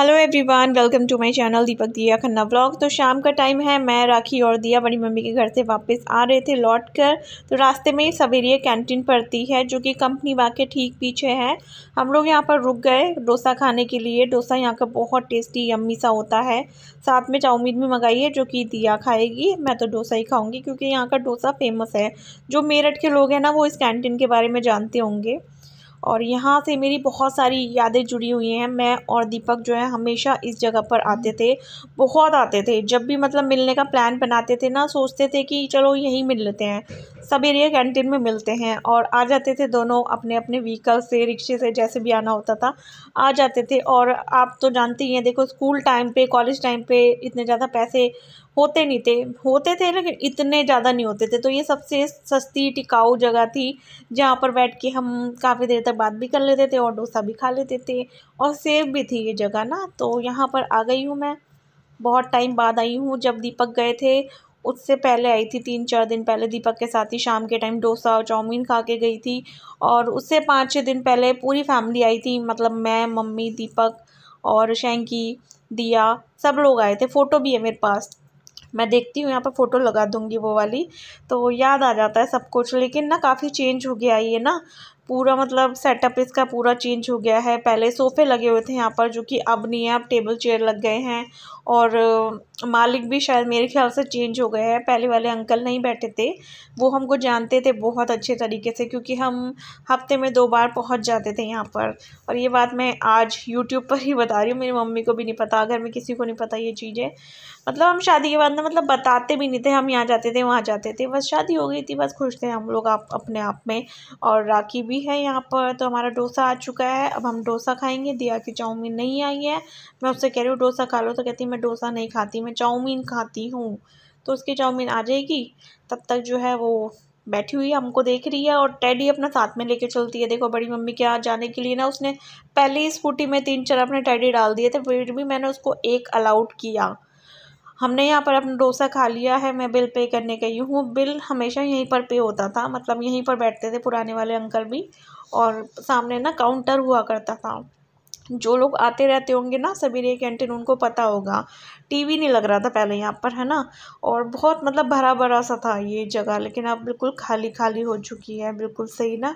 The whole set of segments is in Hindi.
hello everyone welcome to my channel Deepak Diya Khanna blog तो शाम का टाइम है मैं राखी और दिया बड़ी मम्मी के घर से वापस आ रहे थे लौट कर तो रास्ते में ही सवेरे कैंटीन पड़ती है जो कि कंपनी बाग के ठीक पीछे है हम लोग यहाँ पर रुक गए डोसा खाने के लिए डोसा यहाँ का बहुत टेस्टी यम्मी सा होता है साथ में चाउमीन भी मंगाई है जो कि दिया खाएगी मैं तो डोसा ही खाऊँगी क्योंकि यहाँ का डोसा फेमस है जो मेरठ के लोग हैं ना वो इस कैंटीन के बारे में जानते होंगे और यहाँ से मेरी बहुत सारी यादें जुड़ी हुई हैं मैं और दीपक जो है हमेशा इस जगह पर आते थे बहुत आते थे जब भी मतलब मिलने का प्लान बनाते थे ना सोचते थे कि चलो यहीं मिल लेते हैं सवेरे कैंटीन में मिलते हैं और आ जाते थे दोनों अपने अपने व्हीकल से रिक्शे से जैसे भी आना होता था आ जाते थे और आप तो जानते ही हैं देखो स्कूल टाइम पे कॉलेज टाइम पे इतने ज़्यादा पैसे होते नहीं थे होते थे लेकिन इतने ज़्यादा नहीं होते थे तो ये सबसे सस्ती टिकाऊ जगह थी जहाँ पर बैठ के हम काफ़ी देर तक बात भी कर लेते थे और डोसा भी खा लेते थे और सेफ भी थी ये जगह ना तो यहाँ पर आ गई हूँ मैं बहुत टाइम बाद आई हूँ जब दीपक गए थे उससे पहले आई थी तीन चार दिन पहले दीपक के साथ ही शाम के टाइम डोसा और चाउमीन खा के गई थी और उससे पाँच छः दिन पहले पूरी फैमिली आई थी मतलब मैं मम्मी दीपक और शेंकी दिया सब लोग आए थे फ़ोटो भी है मेरे पास मैं देखती हूँ यहाँ पर फ़ोटो लगा दूँगी वो वाली तो याद आ जाता है सब कुछ लेकिन ना काफ़ी चेंज हो गया है ये ना पूरा मतलब सेटअप इसका पूरा चेंज हो गया है पहले सोफ़े लगे हुए थे यहाँ पर जो कि अब नहीं है अब टेबल चेयर लग गए हैं और मालिक भी शायद मेरे ख्याल से चेंज हो गए हैं पहले वाले अंकल नहीं बैठे थे वो हमको जानते थे बहुत अच्छे तरीके से क्योंकि हम हफ्ते में दो बार पहुँच जाते थे यहाँ पर और ये बात मैं आज यूट्यूब पर ही बता रही हूँ मेरी मम्मी को भी नहीं पता घर में किसी को नहीं पता ये चीज़ें मतलब हम शादी के बाद ना मतलब बताते भी नहीं थे हम यहाँ जाते थे वहाँ जाते थे बस शादी हो गई थी बस खुश थे हम लोग आप अपने आप में और राखी भी भी है यहाँ पर तो हमारा डोसा आ चुका है अब हम डोसा खाएंगे दिया की चाउमीन नहीं आई है मैं उससे कह रही हूँ डोसा खा लो तो कहती मैं डोसा नहीं खाती मैं चाउमीन खाती हूँ तो उसकी चाउमीन आ जाएगी तब तक जो है वो बैठी हुई है हमको देख रही है और टैडी अपना साथ में लेके चलती है देखो बड़ी मम्मी के यहाँ जाने के लिए ना उसने पहले ही स्कूटी में तीन चार अपने टैडी डाल दिए थे फिर भी मैंने उसको एक अलाउड किया हमने यहाँ पर अपना डोसा खा लिया है मैं बिल पे करने गई हूँ बिल हमेशा यहीं पर पे होता था मतलब यहीं पर बैठते थे पुराने वाले अंकल भी और सामने ना काउंटर हुआ करता था जो लोग आते रहते होंगे ना सवेरे कैंटीन उनको पता होगा टीवी नहीं लग रहा था पहले यहाँ पर है ना और बहुत मतलब भरा भरा सा था ये जगह लेकिन अब बिल्कुल खाली खाली हो चुकी है बिल्कुल सही ना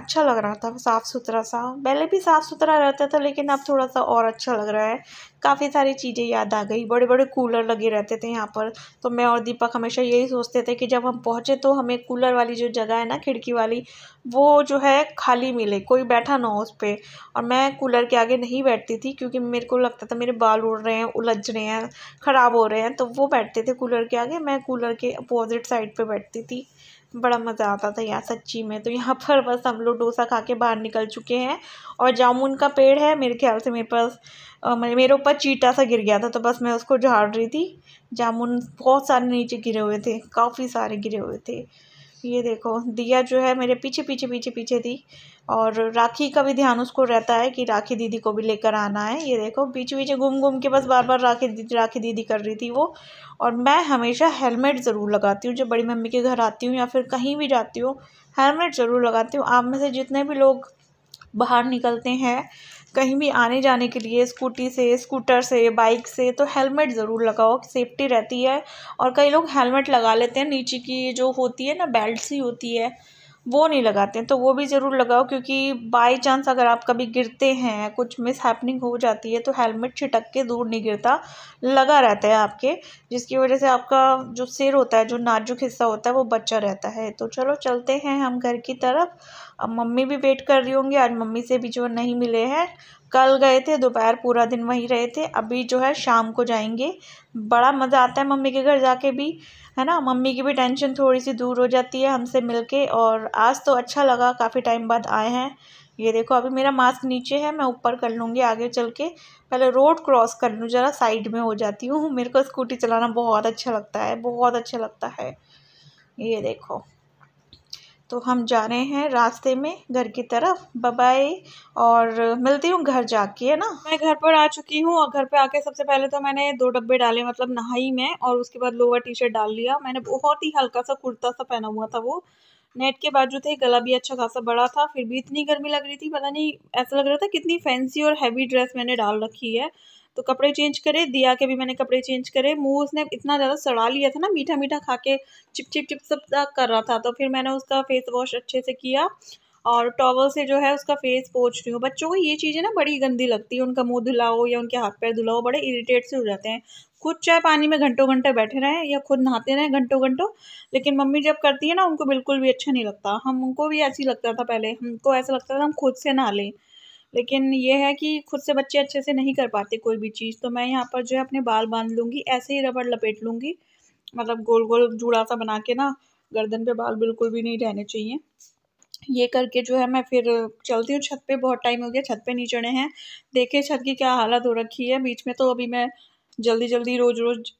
अच्छा लग रहा था साफ़ सुथरा सा पहले भी साफ़ सुथरा रहता था लेकिन अब थोड़ा सा और अच्छा लग रहा है काफ़ी सारी चीज़ें याद आ गई बड़े बड़े कूलर लगे रहते थे यहाँ पर तो मैं और दीपक हमेशा यही सोचते थे कि जब हम पहुँचे तो हमें कूलर वाली जो जगह है ना खिड़की वाली वो जो है खाली मिले कोई बैठा ना हो उस पर और मैं कूलर के आगे नहीं बैठती थी क्योंकि मेरे को लगता था मेरे बाल उड़ रहे हैं उलझ रहे हैं ख़राब हो रहे हैं तो वो बैठते थे कूलर के आगे मैं कूलर के अपोजिट साइड पर बैठती थी बड़ा मज़ा आता था यार सच्ची में तो यहाँ पर बस हम लोग डोसा खा के बाहर निकल चुके हैं और जामुन का पेड़ है मेरे ख्याल से मेरे पास मेरे ऊपर चीटा सा गिर गया था तो बस मैं उसको झाड़ रही थी जामुन बहुत सारे नीचे गिरे हुए थे काफ़ी सारे गिरे हुए थे ये देखो दिया जो है मेरे पीछे पीछे पीछे पीछे थी और राखी का भी ध्यान उसको रहता है कि राखी दीदी को भी लेकर आना है ये देखो पीछे पीछे घूम घूम के बस बार बार राखी दीदी राखी दीदी कर रही थी वो और मैं हमेशा हेलमेट ज़रूर लगाती हूँ जब बड़ी मम्मी के घर आती हूँ या फिर कहीं भी जाती हूँ हेलमेट ज़रूर लगाती हूँ आप में से जितने भी लोग बाहर निकलते हैं कहीं भी आने जाने के लिए स्कूटी से स्कूटर से बाइक से तो हेलमेट ज़रूर लगाओ सेफ्टी रहती है और कई लोग हेलमेट लगा लेते हैं नीचे की जो होती है ना बेल्ट सी होती है वो नहीं लगाते हैं तो वो भी ज़रूर लगाओ क्योंकि बाई चांस अगर आप कभी गिरते हैं कुछ मिस हैपनिंग हो जाती है तो हेलमेट छिटक के दूर नहीं गिरता लगा रहता है आपके जिसकी वजह से आपका जो सिर होता है जो नाजुक हिस्सा होता है वो बचा रहता है तो चलो चलते हैं हम घर की तरफ अब मम्मी भी वेट कर रही होंगी आज मम्मी से भी जो नहीं मिले हैं कल गए थे दोपहर पूरा दिन वहीं रहे थे अभी जो है शाम को जाएंगे बड़ा मज़ा आता है मम्मी के घर जाके भी है ना मम्मी की भी टेंशन थोड़ी सी दूर हो जाती है हमसे मिलके और आज तो अच्छा लगा काफ़ी टाइम बाद आए हैं ये देखो अभी मेरा मास्क नीचे है मैं ऊपर कर लूँगी आगे चल के पहले रोड क्रॉस कर लूँ ज़रा साइड में हो जाती हूँ मेरे को स्कूटी चलाना बहुत अच्छा लगता है बहुत अच्छा लगता है ये देखो तो हम जा रहे हैं रास्ते में घर की तरफ बबाई और मिलती हूँ घर जाके है ना मैं घर पर आ चुकी हूँ और घर पे आके सबसे पहले तो मैंने दो डब्बे डाले मतलब नहाई में और उसके बाद लोअर टी शर्ट डाल लिया मैंने बहुत ही हल्का सा कुर्ता सा पहना हुआ था वो नेट के बाजू थे गला भी अच्छा खासा बड़ा था फिर भी इतनी गर्मी लग रही थी पता नहीं ऐसा लग रहा था कितनी फैंसी और हैवी ड्रेस मैंने डाल रखी है तो कपड़े चेंज करे दिया के भी मैंने कपड़े चेंज करे मुंह उसने इतना ज़्यादा सड़ा लिया था ना मीठा मीठा खा के चिप चिप चिप सब कर रहा था तो फिर मैंने उसका फेस वॉश अच्छे से किया और टॉवल से जो है उसका फेस पोछ रही हूँ बच्चों को ये चीज़ें ना बड़ी गंदी लगती है उनका मुंह धुलाओ या उनके हाथ पैर धुलाओ बड़े इरिटेट से हो जाते हैं खुद चाहे पानी में घंटों घंटे बैठे रहें या खुद नहाते रहें घंटों घंटों लेकिन मम्मी जब करती है ना उनको बिल्कुल भी अच्छा नहीं लगता हम उनको भी ऐसे ही लगता था पहले हमको ऐसा लगता था हम खुद से नहा लें लेकिन ये है कि खुद से बच्चे अच्छे से नहीं कर पाते कोई भी चीज़ तो मैं यहाँ पर जो है अपने बाल बांध लूँगी ऐसे ही रबड़ लपेट लूँगी मतलब गोल गोल जूड़ा सा बना के ना गर्दन पे बाल बिल्कुल भी नहीं रहने चाहिए ये करके जो है मैं फिर चलती हूँ छत पे बहुत टाइम हो गया छत पे नहीं चढ़े हैं देखे छत की क्या हालत हो रखी है बीच में तो अभी मैं जल्दी जल्दी रोज़ रोज़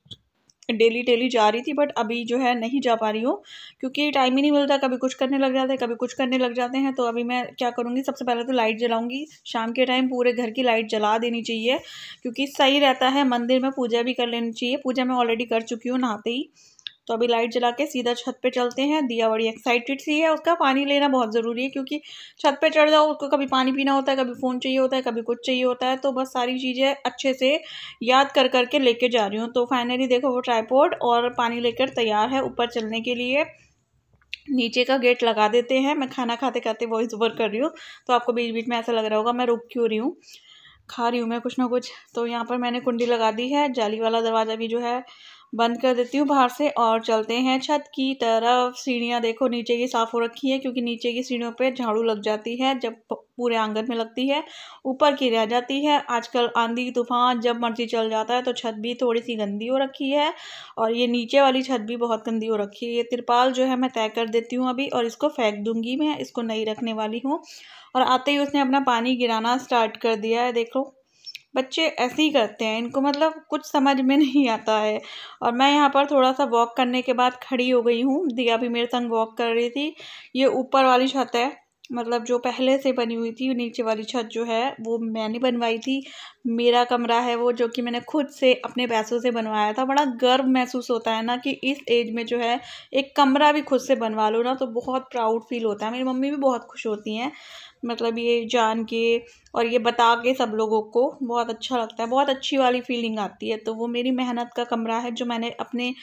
डेली डेली जा रही थी बट अभी जो है नहीं जा पा रही हूँ क्योंकि टाइम ही नहीं मिलता कभी कुछ करने लग जाते हैं कभी कुछ करने लग जाते हैं तो अभी मैं क्या करूँगी सबसे पहले तो लाइट जलाऊंगी शाम के टाइम पूरे घर की लाइट जला देनी चाहिए क्योंकि सही रहता है मंदिर में पूजा भी कर लेनी चाहिए पूजा मैं ऑलरेडी कर चुकी हूँ नहाते ही तो अभी लाइट जला के सीधा छत पे चलते हैं दिया बड़ी एक्साइटेड सी है उसका पानी लेना बहुत ज़रूरी है क्योंकि छत पे चढ़ जाओ उसको कभी पानी पीना होता है कभी फ़ोन चाहिए होता है कभी कुछ चाहिए होता है तो बस सारी चीज़ें अच्छे से याद कर करके लेके जा रही हूँ तो फाइनली देखो वो ट्राईपोर्ड और पानी लेकर तैयार है ऊपर चलने के लिए नीचे का गेट लगा देते हैं मैं खाना खाते खाते वॉइस ओवर कर रही हूँ तो आपको बीच बीच में ऐसा लग रहा होगा मैं रुक क्यों रही हूँ खा रही हूँ मैं कुछ ना कुछ तो यहाँ पर मैंने कुंडी लगा दी है जाली वाला दरवाज़ा भी जो है बंद कर देती हूँ बाहर से और चलते हैं छत की तरफ सीढ़ियाँ देखो नीचे की साफ़ हो रखी है क्योंकि नीचे की सीढ़ियों पे झाड़ू लग जाती है जब पूरे आंगन में लगती है ऊपर की रह जाती है आजकल आंधी तूफान जब मर्जी चल जाता है तो छत भी थोड़ी सी गंदी हो रखी है और ये नीचे वाली छत भी बहुत गंदी हो रखी है ये तिरपाल जो है मैं तय कर देती हूँ अभी और इसको फेंक दूँगी मैं इसको नहीं रखने वाली हूँ और आते ही उसने अपना पानी गिराना स्टार्ट कर दिया है देखो बच्चे ऐसे ही करते हैं इनको मतलब कुछ समझ में नहीं आता है और मैं यहाँ पर थोड़ा सा वॉक करने के बाद खड़ी हो गई हूँ दिया भी मेरे संग वॉक कर रही थी ये ऊपर वाली छत है मतलब जो पहले से बनी हुई थी नीचे वाली छत जो है वो मैंने बनवाई थी मेरा कमरा है वो जो कि मैंने खुद से अपने पैसों से बनवाया था बड़ा गर्व महसूस होता है ना कि इस एज में जो है एक कमरा भी खुद से बनवा लो ना तो बहुत प्राउड फील होता है मेरी मम्मी भी बहुत खुश होती हैं मतलब ये जान के और ये बता के सब लोगों को बहुत अच्छा लगता है बहुत अच्छी वाली फीलिंग आती है तो वो मेरी मेहनत का कमरा है जो मैंने अपने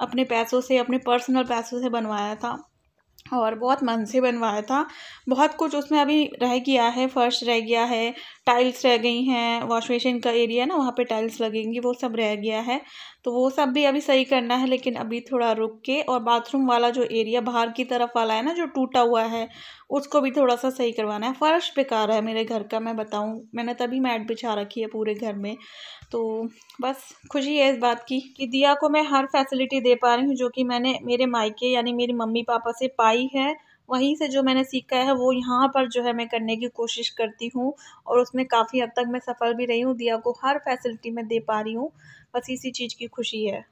अपने पैसों से अपने पर्सनल पैसों से बनवाया था और बहुत मन से बनवाया था बहुत कुछ उसमें अभी रह गया है फर्श रह गया है टाइल्स रह गई हैं वॉश मशीन का एरिया ना वहाँ पे टाइल्स लगेंगी वो सब रह गया है तो वो सब भी अभी सही करना है लेकिन अभी थोड़ा रुक के और बाथरूम वाला जो एरिया बाहर की तरफ वाला है ना जो टूटा हुआ है उसको भी थोड़ा सा सही करवाना है फ़र्श बेकार है मेरे घर का मैं बताऊँ मैंने तभी मैट बिछा रखी है पूरे घर में तो बस खुशी है इस बात की कि दिया को मैं हर फैसिलिटी दे पा रही हूँ जो कि मैंने मेरे मायके यानी मेरी मम्मी पापा से पाई है वहीं से जो मैंने सीखा है वो यहाँ पर जो है मैं करने की कोशिश करती हूँ और उसमें काफ़ी हद तक मैं सफल भी रही हूँ दिया को हर फैसिलिटी में दे पा रही हूँ बस इसी चीज़ की खुशी है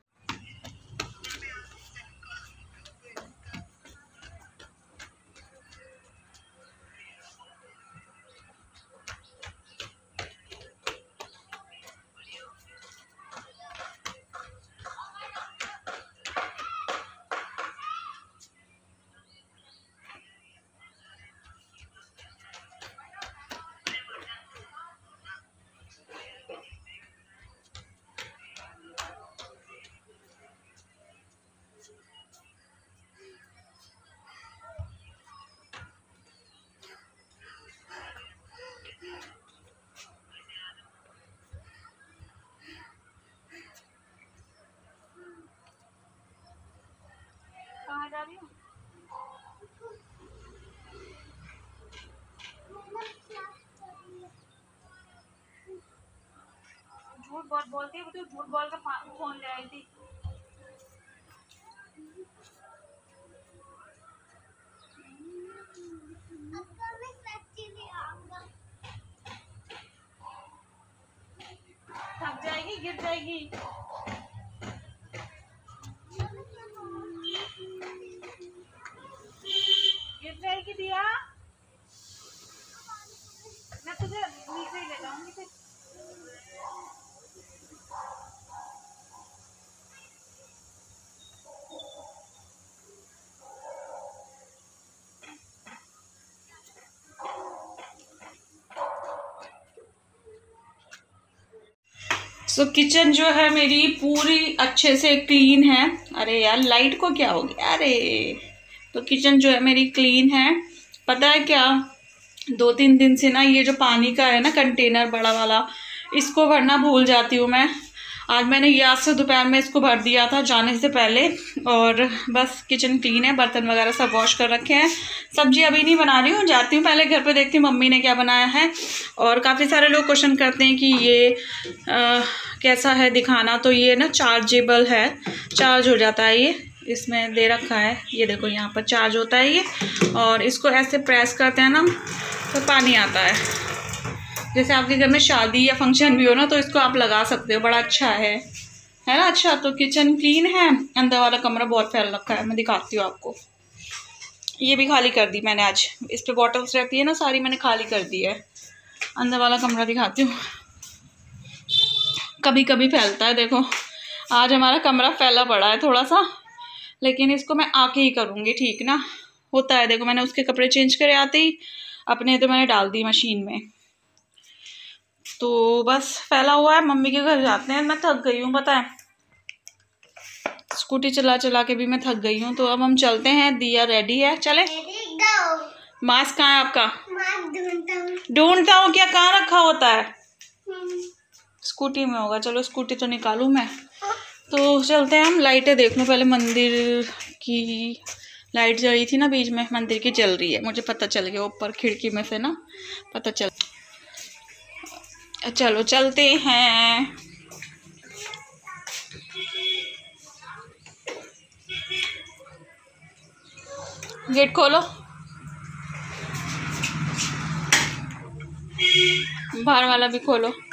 होती है वो तो झूठ बोल कर फोन ले आई थी थक जाएगी गिर जाएगी सो so, किचन जो है मेरी पूरी अच्छे से क्लीन है अरे यार लाइट को क्या हो गया अरे तो किचन जो है मेरी क्लीन है पता है क्या दो तीन दिन से ना ये जो पानी का है ना कंटेनर बड़ा वाला इसको भरना भूल जाती हूँ मैं आज मैंने याद से दोपहर में इसको भर दिया था जाने से पहले और बस किचन क्लीन है बर्तन वगैरह सब वॉश कर रखे हैं सब्जी अभी नहीं बना रही हूँ जाती हूँ पहले घर पे देखती हूँ मम्मी ने क्या बनाया है और काफ़ी सारे लोग क्वेश्चन करते हैं कि ये आ, कैसा है दिखाना तो ये ना चार्जेबल है चार्ज हो जाता है ये इसमें दे रखा है ये देखो यहाँ पर चार्ज होता है ये और इसको ऐसे प्रेस करते हैं ना तो पानी आता है जैसे आपके घर में शादी या फंक्शन भी हो ना तो इसको आप लगा सकते हो बड़ा अच्छा है है ना अच्छा तो किचन क्लीन है अंदर वाला कमरा बहुत फैल रखा है मैं दिखाती हूँ आपको ये भी खाली कर दी मैंने आज इस पर बॉटल्स रहती है ना सारी मैंने खाली कर दी है अंदर वाला कमरा दिखाती हूँ कभी कभी फैलता है देखो आज हमारा कमरा फैला पड़ा है थोड़ा सा लेकिन इसको मैं आके ही करूँगी ठीक ना होता है देखो मैंने उसके कपड़े चेंज करे आते ही अपने तो मैंने डाल दी मशीन में तो बस फैला हुआ है मम्मी के घर जाते हैं मैं थक गई हूँ पता है स्कूटी चला चला के भी मैं थक गई हूँ तो अब हम चलते हैं दिया रेडी है चले मास्क कहाँ है आपका ढूंढता हूँ क्या कहाँ रखा होता है स्कूटी में होगा चलो स्कूटी तो निकालू मैं तो चलते हैं हम लाइटें देख लो पहले मंदिर की लाइट रही थी ना बीच में मंदिर की जल रही है मुझे पता चल गया ऊपर खिड़की में से ना पता चल चलो चलते हैं गेट खोलो बाहर वाला भी खोलो